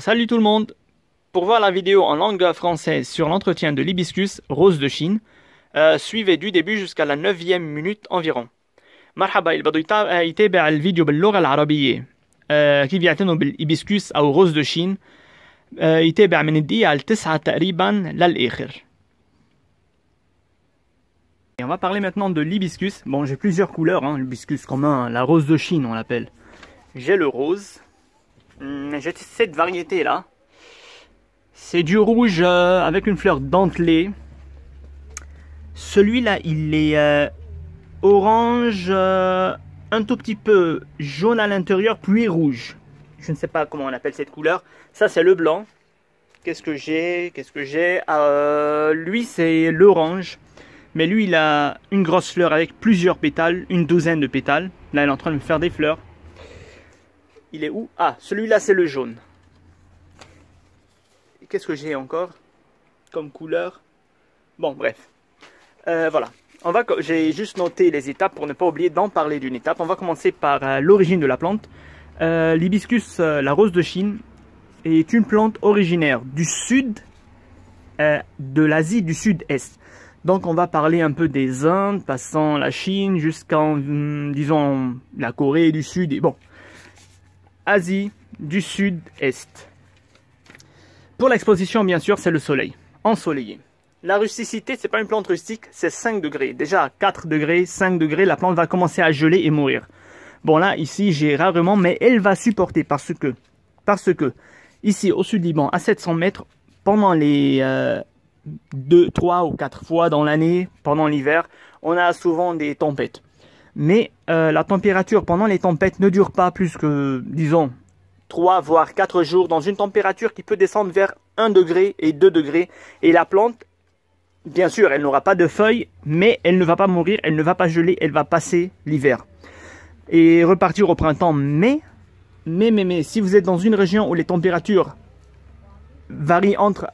salut tout le monde Pour voir la vidéo en langue française sur l'entretien de l'hibiscus rose de Chine, euh, suivez du début jusqu'à la 9e minute environ. مرحبا يتابع الفيديو كيف يعتنوا Et on va parler maintenant de l'hibiscus. Bon, j'ai plusieurs couleurs, hein, l'hibiscus commun, la rose de Chine on l'appelle. J'ai le rose, Hmm, j'ai cette variété là. C'est du rouge euh, avec une fleur dentelée. Celui-là, il est euh, orange, euh, un tout petit peu jaune à l'intérieur, puis rouge. Je ne sais pas comment on appelle cette couleur. Ça, c'est le blanc. Qu'est-ce que j'ai Qu'est-ce que j'ai ah, Lui, c'est l'orange. Mais lui, il a une grosse fleur avec plusieurs pétales, une douzaine de pétales. Là, elle est en train de me faire des fleurs. Il est où Ah, celui-là, c'est le jaune. Qu'est-ce que j'ai encore comme couleur Bon, bref. Euh, voilà. On va, j'ai juste noté les étapes pour ne pas oublier d'en parler d'une étape. On va commencer par euh, l'origine de la plante. Euh, l'hibiscus, la rose de Chine, est une plante originaire du sud, de l'Asie du sud-est. Donc on va parler un peu des Indes, passant la Chine jusqu'en, hum, disons, la Corée du Sud. Et bon, Asie du Sud-Est. Pour l'exposition, bien sûr, c'est le soleil, ensoleillé. La rusticité, c'est pas une plante rustique, c'est 5 degrés. Déjà 4 degrés, 5 degrés, la plante va commencer à geler et mourir. Bon là, ici, j'ai rarement, mais elle va supporter parce que, parce que, ici au sud Liban, à 700 mètres, pendant les 2, euh, 3 ou 4 fois dans l'année, pendant l'hiver, on a souvent des tempêtes mais euh, la température pendant les tempêtes ne dure pas plus que, disons, 3 voire 4 jours dans une température qui peut descendre vers 1 degré et 2 degrés. Et la plante, bien sûr, elle n'aura pas de feuilles, mais elle ne va pas mourir, elle ne va pas geler, elle va passer l'hiver. Et repartir au printemps, mais, mais, mais, mais, si vous êtes dans une région où les températures varient entre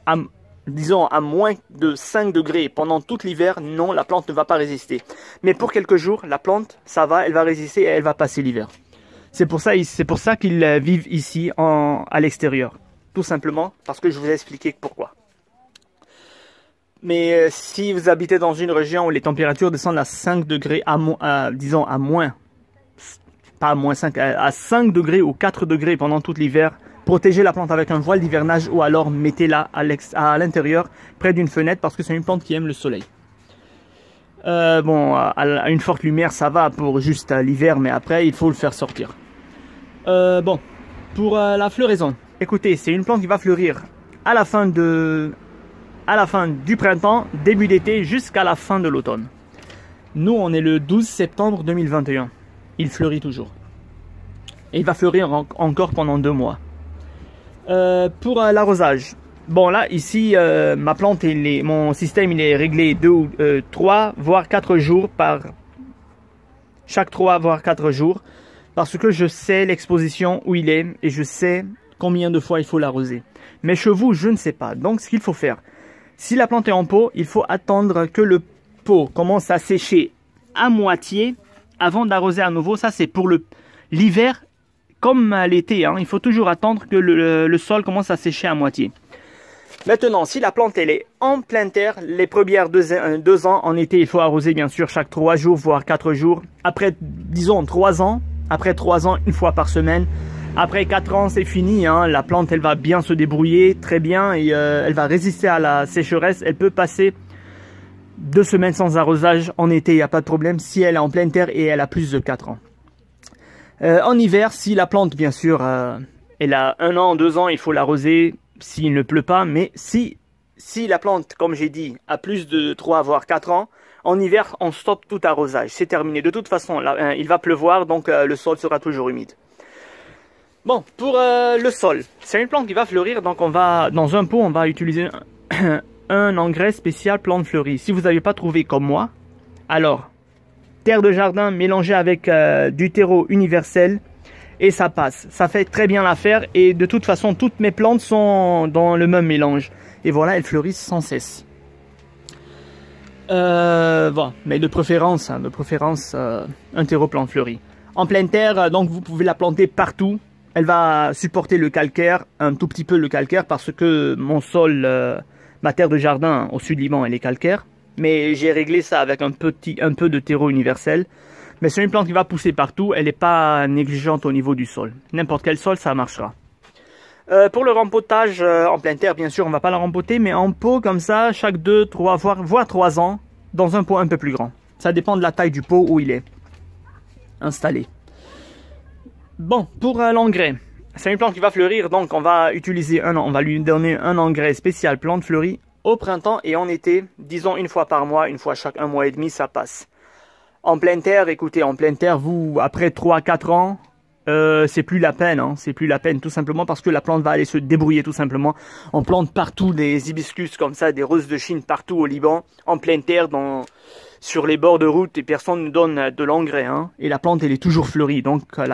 disons à moins de 5 degrés pendant tout l'hiver, non, la plante ne va pas résister. Mais pour quelques jours, la plante, ça va, elle va résister et elle va passer l'hiver. C'est pour ça, c'est pour ça qu'ils euh, vivent ici à l'extérieur. Tout simplement parce que je vous ai expliqué pourquoi. Mais euh, si vous habitez dans une région où les températures descendent à 5 degrés, à, disons à moins, pas à moins 5, à 5 degrés ou 4 degrés pendant tout l'hiver, Protégez la plante avec un voile d'hivernage ou alors mettez-la à l'intérieur près d'une fenêtre parce que c'est une plante qui aime le soleil. Euh, bon, à, une forte lumière, ça va pour juste l'hiver, mais après, il faut le faire sortir. Euh, bon, pour euh, la floraison. Écoutez, c'est une plante qui va fleurir à la fin, de, à la fin du printemps, début d'été, jusqu'à la fin de l'automne. Nous, on est le 12 septembre 2021. Il fleurit toujours. Et il va fleurir encore pendant deux mois. Euh, pour euh, l'arrosage. Bon là ici euh, ma plante et mon système il est réglé deux ou 3 voire quatre jours par chaque trois voire quatre jours parce que je sais l'exposition où il est et je sais combien de fois il faut l'arroser. Mais chez vous je ne sais pas. Donc ce qu'il faut faire, si la plante est en pot, il faut attendre que le pot commence à sécher à moitié avant d'arroser à nouveau. Ça c'est pour l'hiver comme à l'été, hein. il faut toujours attendre que le, sol commence à sécher à moitié. Maintenant, si la plante est en pleine terre, les premières euh, deux, ans en été, il faut arroser bien sûr chaque trois jours, voire quatre jours. Après, disons trois ans, après trois ans, une fois par semaine. Après quatre ans, c'est fini. Hein. La plante, elle va bien se débrouiller, très bien, et euh, elle va résister à la sécheresse. Elle peut passer deux semaines sans arrosage en été, il n'y a pas de problème, si elle est en pleine terre et elle a plus de quatre ans. Euh, en hiver, si la plante, bien sûr, euh, elle a un an, deux ans, il faut l'arroser s'il ne pleut pas. Mais si, si la plante, comme j'ai dit, a plus de 3 voire 4 ans, en hiver, on stoppe tout arrosage. C'est terminé. De toute façon, hein, il va pleuvoir, donc euh, le sol sera toujours humide. Bon, pour le sol, c'est une plante qui va fleurir, donc on va dans un pot, on va utiliser un, un engrais spécial plante fleurie. Si vous n'avez pas trouvé comme moi, alors terre de jardin mélangée avec euh, du terreau universel et ça passe. Ça fait très bien l'affaire et de toute façon toutes mes plantes sont dans le même mélange. Et voilà, elles fleurissent sans cesse. Euh, mais de préférence, hein, de préférence euh, un terreau plant fleuri. En pleine terre, donc vous pouvez la planter partout. Elle va supporter le calcaire, un tout petit peu le calcaire parce que mon sol, ma terre de jardin au sud Liban, elle est calcaire. Mais j'ai réglé ça avec un, petit, un peu de terreau universel. Mais c'est une plante qui va pousser partout, elle n'est pas négligente au niveau du sol. N'importe quel sol, ça marchera. Euh, pour le rempotage euh, en pleine terre, bien sûr, on ne va pas la rempoter, mais en pot comme ça, chaque 2, 3, voire, voire 3 ans, dans un pot un peu plus grand. Ça dépend de la taille du pot où il est installé. Bon, pour euh, l'engrais, c'est une plante qui va fleurir, donc on va utiliser un, on va lui donner un engrais spécial plante fleurie au printemps et en été, disons une fois par mois, une fois chaque un mois et demi, ça passe. En pleine terre, écoutez, en pleine terre, vous, après 3-4 ans, euh, c'est plus la peine, hein, c'est plus la peine, tout simplement parce que la plante va aller se débrouiller, tout simplement. On plante partout des hibiscus comme ça, des roses de Chine partout au Liban, en pleine terre, dans sur les bords de route et personne ne donne de l'engrais. Hein. Et la plante, elle est toujours fleurie. Donc euh,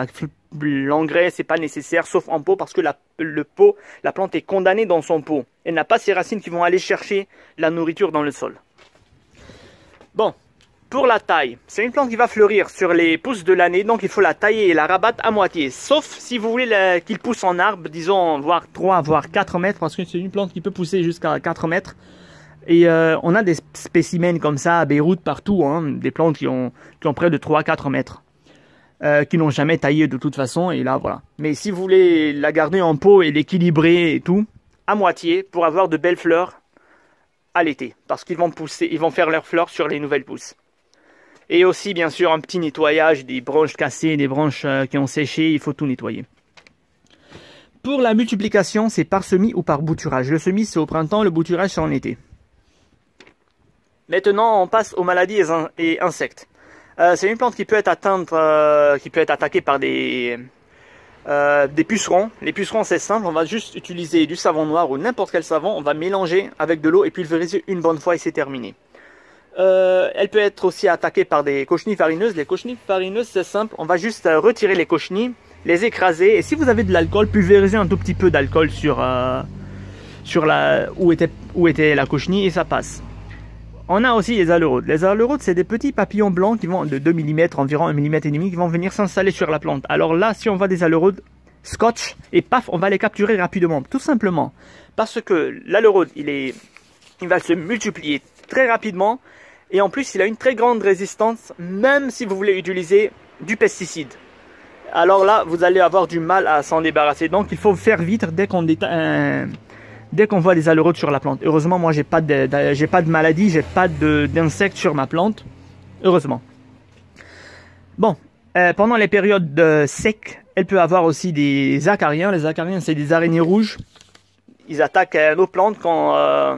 l'engrais, c'est pas nécessaire, sauf en pot, parce que la, la plante est condamnée dans son pot. Elle n'a pas ses racines qui vont aller chercher la nourriture dans le sol. Bon, pour la taille, c'est une plante qui va fleurir sur les pousses de l'année, donc il faut la tailler et la rabattre à moitié. Sauf si vous voulez qu'il pousse en arbre, disons, voire 3, voire 4 mètres, parce que c'est une plante qui peut pousser jusqu'à 4 mètres. Et euh, on a des spécimens comme ça à Beyrouth partout, hein, des plantes qui ont, qui ont près de 3-4 mètres, euh, qui n'ont jamais taillé de toute façon, et là voilà. Mais si vous voulez la garder en pot et l'équilibrer et tout, à moitié, pour avoir de belles fleurs à l'été, parce qu'ils vont pousser, ils vont faire leurs fleurs sur les nouvelles pousses. Et aussi bien sûr un petit nettoyage des branches cassées, des branches euh, qui ont séché, il faut tout nettoyer. Pour la multiplication, c'est par semis ou par bouturage. Le semis, c'est au printemps, le bouturage, c'est en été. Maintenant, on passe aux maladies et, insectes. Euh, c'est une plante qui peut être atteinte, euh, qui peut être attaquée par euh, des, pucerons. Les pucerons, c'est simple, on va juste utiliser du savon noir ou n'importe quel savon, on va mélanger avec de l'eau et pulvériser une bonne fois et c'est terminé. elle peut être aussi attaquée par des cochenilles farineuses. Les cochenilles farineuses, c'est simple, on va juste retirer les cochenilles, les écraser et si vous avez de l'alcool, pulvérisez un tout petit peu d'alcool sur, sur la, où, était, où était la cochenille et ça passe. On a aussi les alerodes. Les alerodes, c'est des petits papillons blancs qui vont de 2 mm, environ 1 mm et demi, qui vont venir s'installer sur la plante. Alors là, si on voit des alerodes, scotch, et paf, on va les capturer rapidement, tout simplement. Parce que l'alerode, il, est... il va se multiplier très rapidement, et en plus, il a une très grande résistance, même si vous voulez utiliser du pesticide. Alors là, vous allez avoir du mal à s'en débarrasser. Donc, il faut faire vite dès qu'on est dès qu'on voit des aleurotes sur la plante. Heureusement, moi, j'ai pas de, j'ai pas de maladie, j'ai pas d'insectes sur ma plante. Heureusement. Bon, euh, pendant les périodes de sec, elle peut avoir aussi des acariens. Les acariens, c'est des araignées rouges. Ils attaquent euh, nos plantes quand, euh,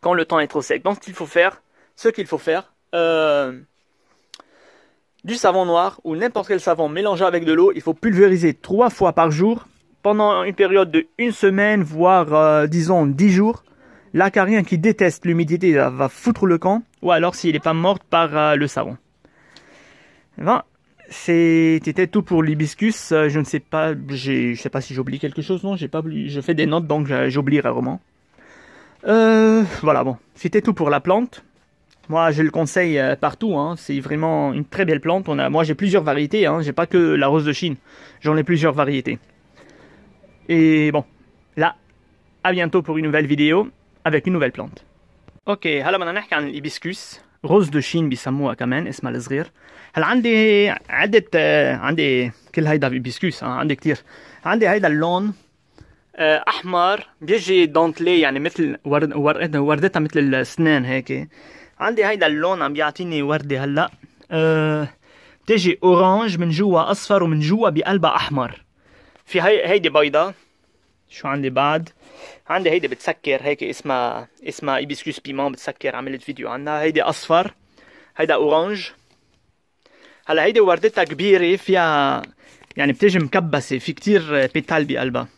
quand le temps est trop sec. Donc, ce qu'il faut faire, ce qu'il faut faire, du savon noir ou n'importe quel savon mélangé avec de l'eau, il faut pulvériser trois fois par jour pendant une période de une semaine, voire euh, disons dix jours, l'acarien qui déteste l'humidité va foutre le camp, ou alors s'il n'est pas mort par euh, le savon. Eh ben, c'était tout pour l'hibiscus. Euh, je ne sais pas, je sais pas si j'oublie quelque chose. Non, j'ai pas Je fais des notes, donc j'oublie rarement. voilà, bon, c'était tout pour la plante. Moi, je le conseille partout. Hein. C'est vraiment une très belle plante. On a, moi, j'ai plusieurs variétés. Hein. Je n'ai pas que la rose de Chine. J'en ai plusieurs variétés. Et bon, là, à bientôt pour une nouvelle vidéo avec une nouvelle plante. اوكي هلا بدنا نحكي عن الهيبسكوس دو شين بيسموها كمان اسمها الصغير هلا عندي عدة آه، عندي كل هيدا هيبسكوس آه، عندي كتير عندي هيدا اللون آه، احمر بيجي دونتلي يعني مثل ورد وردتها مثل السنان هيك عندي هيدا اللون عم بيعطيني ورده هلا أه بتجي اورانج من جوا اصفر ومن جوا بقلبها احمر في هاي هيدي بيضة شو عندي بعد عندي هيدي بتسكر هيك اسمها اسمها ايبيسكوس بيمون بتسكر عملت فيديو عنها هيدي اصفر هيدا اورانج هلا هيدي وردتها كبيرة فيها يعني بتيجي مكبسة في كتير بيتال بقلبها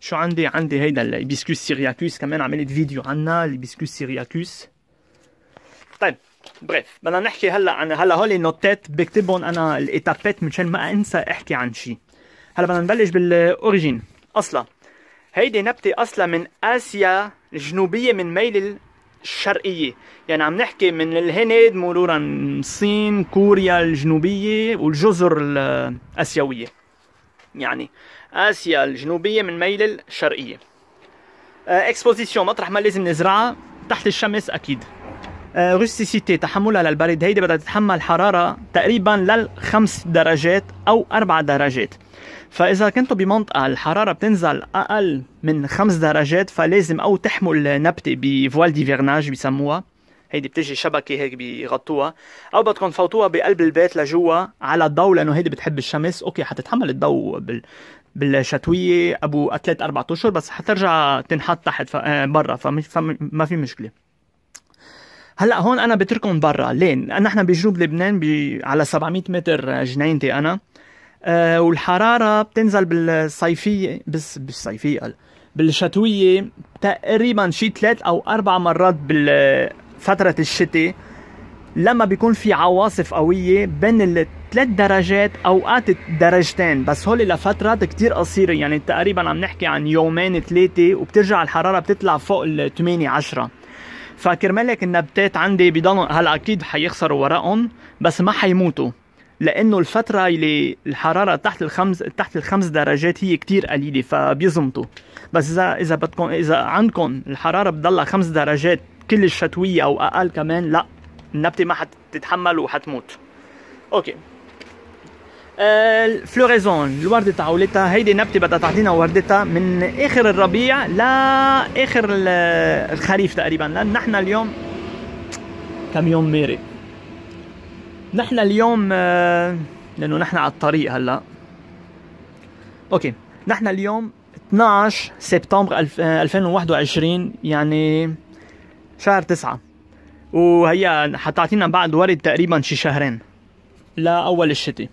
شو عندي عندي هيدا الهيبيسكوس سيرياكوس كمان عملت فيديو عنها الهيبيسكوس سيرياكوس طيب بريف بدنا نحكي هلا عن هلا هول النوتات بكتبهم انا الايتابات مشان ما انسى احكي عن شي هلا بدنا نبلش بالاوريجين اصلا هيدي نبتة اصلا من اسيا الجنوبية من ميل الشرقية يعني عم نحكي من الهند مرورا الصين كوريا الجنوبية والجزر الاسيوية يعني اسيا الجنوبية من ميل الشرقية آه، اكسبوزيسيون مطرح ما لازم نزرعها تحت الشمس اكيد روستيسيتي تحملها للبرد هيدي بدها تتحمل حرارة تقريبا للخمس درجات أو أربع درجات فإذا كنتوا بمنطقة الحرارة بتنزل أقل من خمس درجات فلازم أو تحمل نبتة بفوال ديفيرناج بسموها هيدي بتجي شبكة هيك بيغطوها أو بدكم تفوتوها بقلب البيت لجوا على الضوء لأنه هيدي بتحب الشمس أوكي حتتحمل الضوء بال... بالشتوية أبو ثلاث أربع أشهر بس حترجع تنحط تحت ف... آه، برا فما في مشكلة هلا هون انا بترككم برا لين نحن بجنوب لبنان بي على 700 متر جنينتي انا أه والحراره بتنزل بالصيفيه بس بالصيفيه بالشتويه تقريبا شي ثلاث او اربع مرات بفتره الشتاء لما بيكون في عواصف قويه بين الثلاث درجات اوقات درجتين بس هول لفترات كتير قصيره يعني تقريبا عم نحكي عن يومين ثلاثه وبترجع الحراره بتطلع فوق ال 8 10 فكرمال هيك النباتات عندي بضلهم هلا اكيد حيخسروا ورقهم بس ما حيموتوا لانه الفتره اللي الحراره تحت الخمس تحت الخمس درجات هي كتير قليله فبيزمطوا بس اذا اذا بدكم اذا عندكم الحراره بتضلها خمس درجات كل الشتويه او اقل كمان لا النبته ما حتتحمل وحتموت اوكي الفلوريزون آه، الوردة تاع تاعولتها هيدي نبتة بدها تعطينا وردتها من آخر الربيع لآخر الخريف تقريبا لأن نحن اليوم كم يوم ميري نحن اليوم آه، لأنه نحن على الطريق هلا أوكي نحن اليوم 12 سبتمبر 2021 آه، يعني شهر تسعة وهي حتعطينا بعد ورد تقريبا شي شهرين لأول الشتي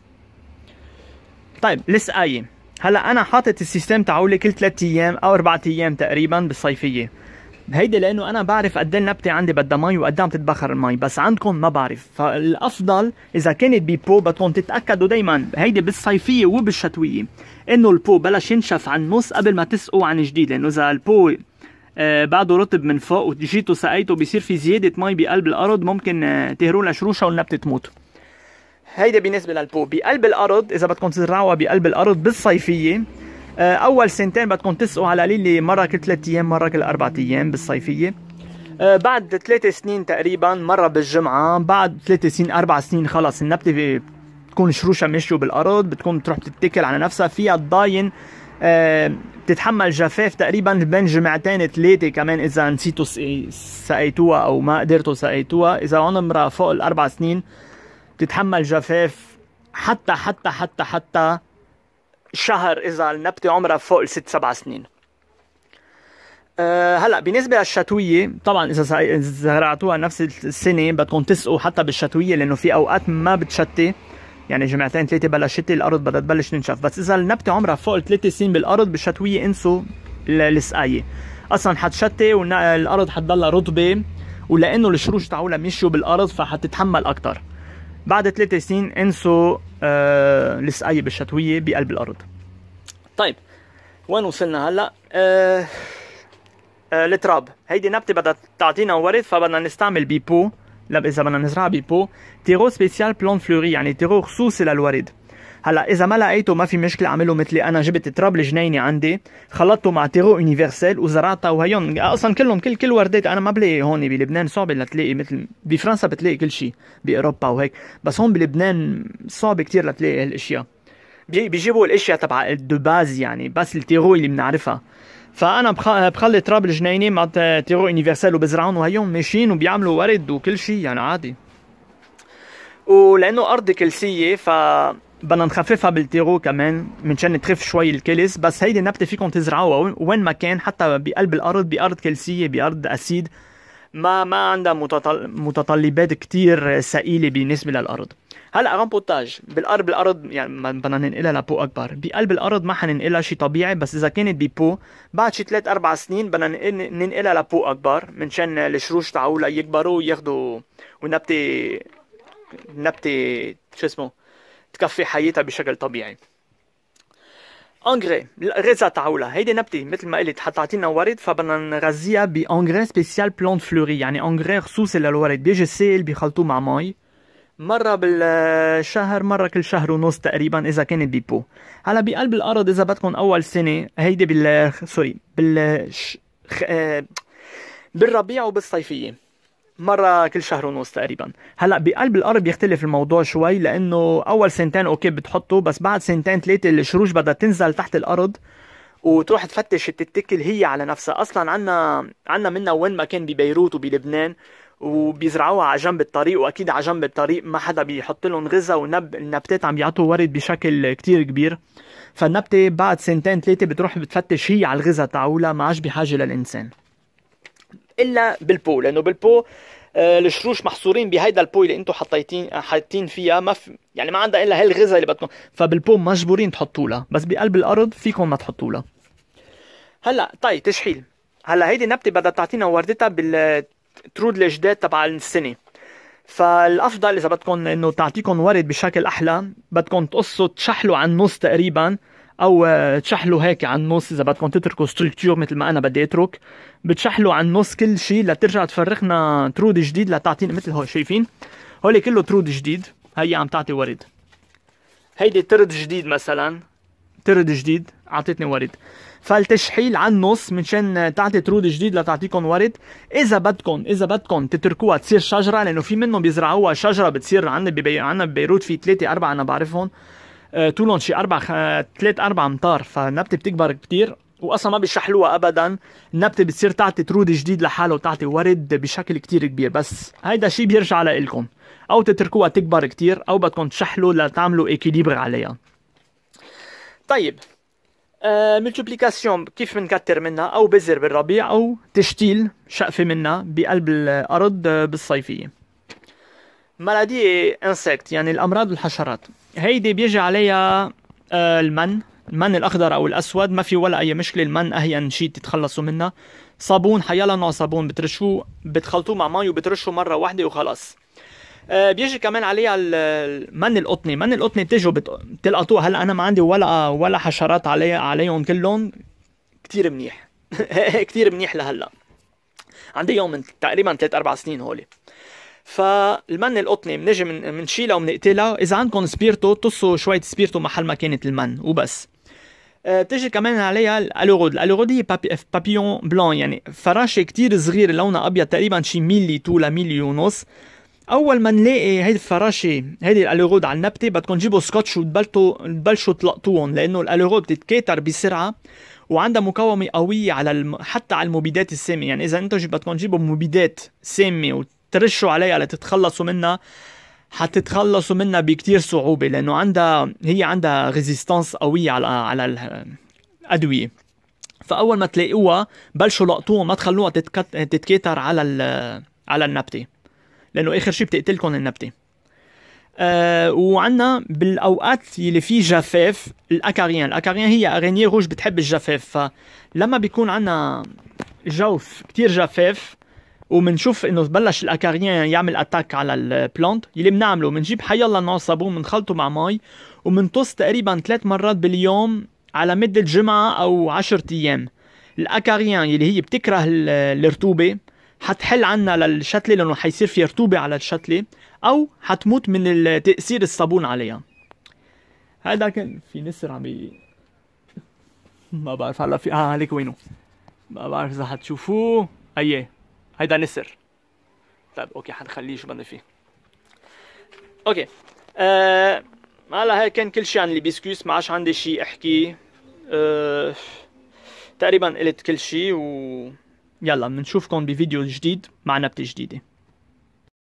طيب قايم هلا انا حاطط السيستم تعولي كل 3 ايام او 4 ايام تقريبا بالصيفيه هيدي لانه انا بعرف قد إيه النبته عندي بدها مي وقد إيه عم تتبخر المي بس عندكم ما بعرف فالافضل اذا كانت ببو بدكم تتاكدوا دائما هيدي بالصيفيه وبالشتويه انه البو بلش ينشف عن النص قبل ما تسقوا عن جديد لانه اذا البو آه، بعده رطب من فوق وجيتوا سقيته بصير في زياده مي بقلب الارض ممكن آه تهروا والنبته تموت هيدا بالنسبه للبوب بقلب الارض اذا بدكم تزرعوها بقلب الارض بالصيفيه آه، اول سنتين بدكم تسقوا على قليل مره كل ثلاث ايام مره كل اربع ايام بالصيفيه آه، بعد ثلاث سنين تقريبا مره بالجمعه بعد ثلاث سنين اربع سنين خلص النبته بتكون شروشها مشوا بالارض بتكون بتروح بتتكل على نفسها فيها تضاين آه، بتتحمل جفاف تقريبا بين جمعتين ثلاثه كمان اذا نسيتوا سقيتوها او ما قدرتوا سقيتوها اذا عمرها فوق الاربع سنين بتتحمل جفاف حتى حتى حتى حتى شهر اذا النبته عمرها فوق الست سبع سنين أه هلا بالنسبه للشتويه طبعا اذا زرعتوها نفس السنه بدكم تسقوا حتى بالشتويه لانه في اوقات ما بتشتي يعني جمعتين ثلاثه بلا شتي الارض بدها تبلش تنشف بس اذا النبته عمرها فوق ثلاث سنين بالارض بالشتويه انسوا السقايه اصلا حتشتي والارض حتضلها رطبه ولانه الشروش تاعولها مشيوا بالارض فحتتحمل اكثر بعد ثلاث سنين انسوا آه السقايب الشتويه بقلب الارض طيب وين وصلنا هلا التراب آه، آه، هيدي نبته بدها تعطينا ورد فبدنا نستعمل بيبو اذا بدنا نزرعها بيبو تيرو سبيسيال بلون فلوري يعني تيرو خصوصي للورد هلا اذا ما لقيته ما في مشكله اعمله مثلي انا جبت تراب الجنينه عندي خلطته مع تيرو يونيفرسال وزرعتها وهيون اصلا كلهم كل كل وردات انا ما بلاقي هون بلبنان صعب لتلاقي مثل بفرنسا بتلاقي كل شيء باوروبا وهيك بس هون بلبنان صعب كثير لتلاقي هالاشياء بيجيبوا الاشياء تبع الدوباز باز يعني بس التيرو اللي بنعرفها فانا بخلي تراب الجنينه مع تيرو يونيفرسال وبزرعهم وهيون ماشيين وبيعملوا ورد وكل شيء يعني عادي ولانه ارضي كلسيه ف بدنا نخففها بالتيرو كمان منشان تخف شوي الكلس بس هيدي النبته فيكم تزرعوها وين ما كان حتى بقلب الارض بارض كلسيه بارض اسيد ما ما عندها متطلبات كتير ثقيله بالنسبه للارض هلا غامبوتاج بالارض الارض يعني بدنا ننقلها لبو اكبر بقلب الارض ما حننقلها شيء طبيعي بس اذا كانت ببو بعد شي 3 4 سنين بدنا ننقلها لبو اكبر منشان الشروش تعولها يكبروا وياخذوا ونبته نبته شو اسمه تكفي حياتها بشكل طبيعي انغري غذاء تعولة هيدي نبتة مثل ما قلت حتعطينا ورد فبدنا نغذيها بانغري سبيسيال بلانت فلوري يعني انغري خصوصي للورد بيجي سيل بيخلطوه مع مي مرة بالشهر مرة كل شهر ونص تقريبا إذا كانت بيبو هلا بقلب الأرض إذا بدكم أول سنة هيدي بال سوري بال آه، بالربيع وبالصيفية مره كل شهر ونص تقريبا هلا بقلب الارض بيختلف الموضوع شوي لانه اول سنتين اوكي بتحطه بس بعد سنتين ثلاثه الشروج بدها تنزل تحت الارض وتروح تفتش تتكل هي على نفسها اصلا عنا عنا منها وين ما كان ببيروت وبلبنان وبيزرعوها على جنب الطريق واكيد على جنب الطريق ما حدا بيحط لهم غذاء ونب عم بيعطوا ورد بشكل كتير كبير فالنبته بعد سنتين ثلاثه بتروح بتفتش هي على الغذاء تاعولها ما عادش بحاجه للانسان الا بالبو لانه بالبو آه، الشروش محصورين بهيدا البو اللي انتم حطيتين آه، حاطين فيها ما في يعني ما عندها الا هالغذاء اللي بدكم فبالبو مجبورين تحطوا لها بس بقلب الارض فيكم ما تحطوا لها هلا طيب تشحيل هلا هيدي النبته بدها تعطينا وردتها بالترود الجداد تبع السنه فالافضل اذا بدكم انه تعطيكم ورد بشكل احلى بدكم تقصوا تشحلوا على النص تقريبا او تشحلوا هيك على النص اذا بدكم تتركوا ستركتور مثل ما انا بدي اترك بتشحلوا على النص كل شيء لترجع تفرخنا ترود جديد لتعطينا مثل هول شايفين هول كله ترود جديد هي عم تعطي ورد هيدي ترد جديد مثلا ترد جديد اعطتني ورد فالتشحيل على النص منشان تعطي ترود جديد لتعطيكم ورد اذا بدكم اذا بدكم تتركوها تصير شجره لانه في منهم بيزرعوها شجره بتصير عندنا ببي... عندنا ببيروت في ثلاثه اربعه انا بعرفهم آه، طولهم شي اربع ثلاث اربع امتار فالنبته بتكبر كثير واصلا ما بيشحلوها ابدا النبته بتصير تعطي ترود جديد لحالها وتعطي ورد بشكل كتير كبير بس هيدا الشيء بيرجع لإلكم او تتركوها تكبر كتير او بدكم تشحلوا لتعملوا اكيليبر عليها طيب آه كيف بنكتر منها او بذر بالربيع او تشتيل شقفه منها بقلب الارض بالصيفيه مالادي انسكت يعني الامراض والحشرات هيدي بيجي عليها آه، المن المن الاخضر او الاسود ما في ولا اي مشكله المن اهين شيء تتخلصوا منها صابون حيالا نوع صابون بترشوه بتخلطوه مع مي وبترشوه مره واحده وخلاص آه بيجي كمان عليها المن القطني من القطني بتجوا بتلقطوها هلا انا ما عندي ولا ولا حشرات علي عليهم كلهم كتير منيح كتير منيح لهلا عندي يوم من تقريبا 3 4 سنين هولي فالمن القطني بنجي من بنشيلها وبنقتلها اذا عندكم سبيرتو تصوا شويه سبيرتو محل ما كانت المن وبس آه، تجي كمان عليها الالورود الالورود هي بابيون بلون يعني فراشة كتير صغيرة لونها أبيض تقريبا شي ميلي تو لميلي ونص اول ما نلاقي هيدي الفراشه هيدي الالورود على النبته بدكم تجيبوا سكوتش وتبلتوا تبلشوا تلقطوهم لانه الالورود بتتكاثر بسرعه وعندها مقاومه قويه على الم... حتى على المبيدات السامه يعني اذا انتم بدكم تجيبوا مبيدات سامه وترشوا عليها لتتخلصوا منها حتتخلصوا منها بكتير صعوبة لأنه عندها هي عندها ريزيستانس قوية على على الأدوية فأول ما تلاقوها بلشوا لقطوها ما تخلوها تتكاتر على على النبتة لأنه آخر شيء بتقتلكم النبتة أه وعندنا بالاوقات يلي في جفاف الاكاريان الاكاريان هي اغينيه روج بتحب الجفاف فلما بيكون عندنا جوف كتير جفاف وبنشوف انه بلش الاكاريان يعمل اتاك على البلانت اللي بنعمله بنجيب الله نوع صابون بنخلطه مع مي وبنطص تقريبا ثلاث مرات باليوم على مدة جمعة أو عشرة أيام الأكاريان اللي هي بتكره الرطوبة حتحل عنا للشتلة لأنه حيصير في رطوبة على الشتلة أو حتموت من تأثير الصابون عليها هذا كان في نسر عم ما بعرف هلا في اه عليك وينه ما بعرف اذا حتشوفوه اييه هيدا نسر طيب اوكي حنخليه شو بدنا فيه اوكي آه هلا هاي كان كل شيء عن الهيبسكوس ما عادش عندي شيء احكي أه تقريبا قلت كل شيء و يلا بنشوفكم بفيديو جديد مع نبته جديده